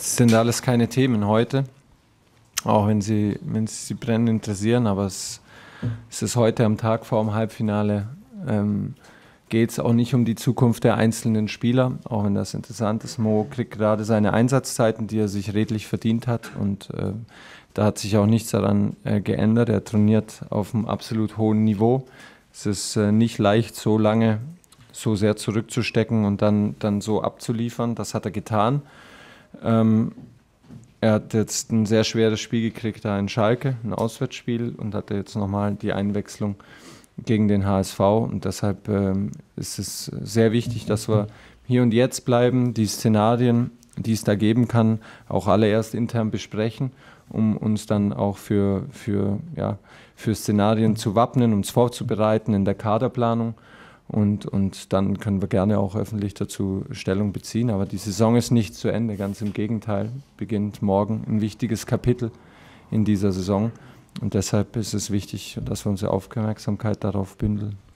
Das sind alles keine Themen heute, auch wenn sie, wenn sie brennend interessieren, aber es, es ist heute am Tag vor dem Halbfinale. Ähm, geht es auch nicht um die Zukunft der einzelnen Spieler, auch wenn das interessant ist. Mo kriegt gerade seine Einsatzzeiten, die er sich redlich verdient hat und äh, da hat sich auch nichts daran äh, geändert. Er trainiert auf einem absolut hohen Niveau. Es ist äh, nicht leicht, so lange so sehr zurückzustecken und dann, dann so abzuliefern. Das hat er getan. Ähm, er hat jetzt ein sehr schweres Spiel gekriegt da in Schalke, ein Auswärtsspiel und hatte jetzt nochmal die Einwechslung gegen den HSV. Und deshalb ähm, ist es sehr wichtig, dass wir hier und jetzt bleiben, die Szenarien, die es da geben kann, auch alle erst intern besprechen, um uns dann auch für, für, ja, für Szenarien zu wappnen, uns vorzubereiten in der Kaderplanung. Und, und dann können wir gerne auch öffentlich dazu Stellung beziehen. Aber die Saison ist nicht zu Ende, ganz im Gegenteil. Beginnt morgen ein wichtiges Kapitel in dieser Saison. Und deshalb ist es wichtig, dass wir unsere Aufmerksamkeit darauf bündeln.